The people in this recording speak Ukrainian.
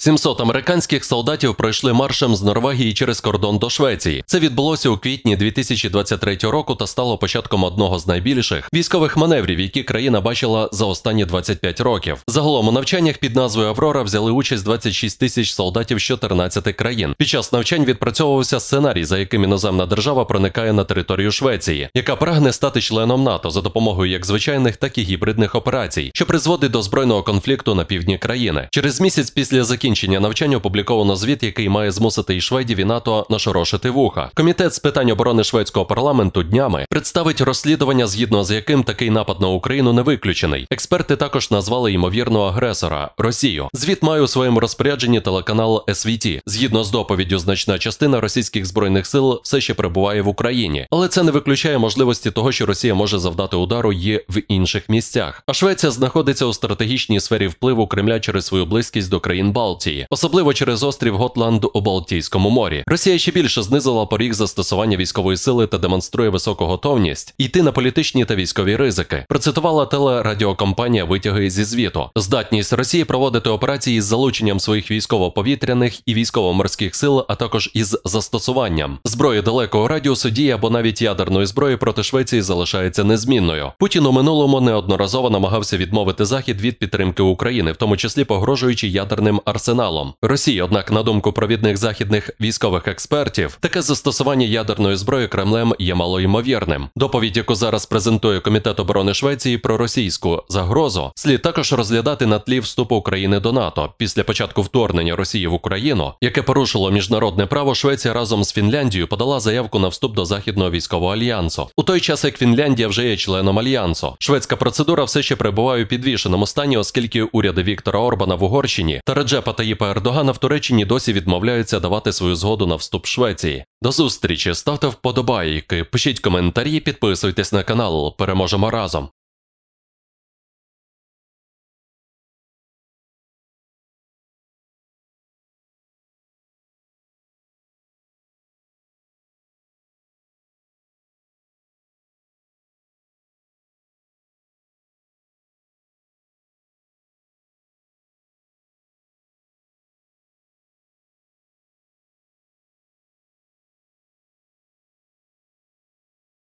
700 американських солдатів пройшли маршем з Норвегії через кордон до Швеції. Це відбулося у квітні 2023 року та стало початком одного з найбільших військових маневрів, які країна бачила за останні 25 років. Загалом у навчаннях під назвою Аврора взяли участь 26 тисяч солдатів з 14 країн. Під час навчань відпрацьовувався сценарій, за яким іноземна держава проникає на територію Швеції, яка прагне стати членом НАТО за допомогою як звичайних, так і гібридних операцій, що призводить до збройного конфлікту на півдні країни. Через місяць після закінчення закінчення навчання опубліковано звіт, який має змусити і Шведів і НАТО нашорошити вуха. Комітет з питань оборони шведського парламенту днями представить розслідування, згідно з яким такий напад на Україну не виключений. Експерти також назвали ймовірного агресора Росію. Звіт має у своєму розпорядженні телеканал SVT. Згідно з доповіддю, значна частина російських збройних сил все ще перебуває в Україні, але це не виключає можливості того, що Росія може завдати удару її в інших місцях. А Швеція знаходиться у стратегічній сфері впливу Кремля через свою близькість до країн Балт. Балтії, особливо через острів Готланд у Балтійському морі. Росія ще більше знизила поріг застосування військової сили та демонструє високу готовність йти на політичні та військові ризики. Процитувала телерадіокомпанія витяги зі звіту. Здатність Росії проводити операції з залученням своїх військово-повітряних і військово-морських сил, а також із застосуванням зброї далекого радіусу дії або навіть ядерної зброї проти Швеції залишається незмінною. Путін у минулому неодноразово намагався відмовити захід від підтримки України, в тому числі погрожуючи ядерним арсеналом арсеналом Росії. Однак, на думку провідних західних військових експертів, таке застосування ядерної зброї Кремлем є малоймовірним. Доповідь, яку зараз презентує комітет оборони Швеції про російську загрозу, слід також розглядати на тлі вступу України до НАТО після початку вторгнення Росії в Україну, яке порушило міжнародне право Швеція разом з Фінляндією подала заявку на вступ до західного військового альянсу. У той час як Фінляндія вже є членом альянсу. Шведська процедура все ще перебуває у підвішеному стані, оскільки уряди Віктора Орбана в Угорщині та Реджепа Таїпа Ердогана в Туреччині досі відмовляються давати свою згоду на вступ Швеції. До зустрічі ставте вподобайки, пишіть коментарі, підписуйтесь на канал. Переможемо разом.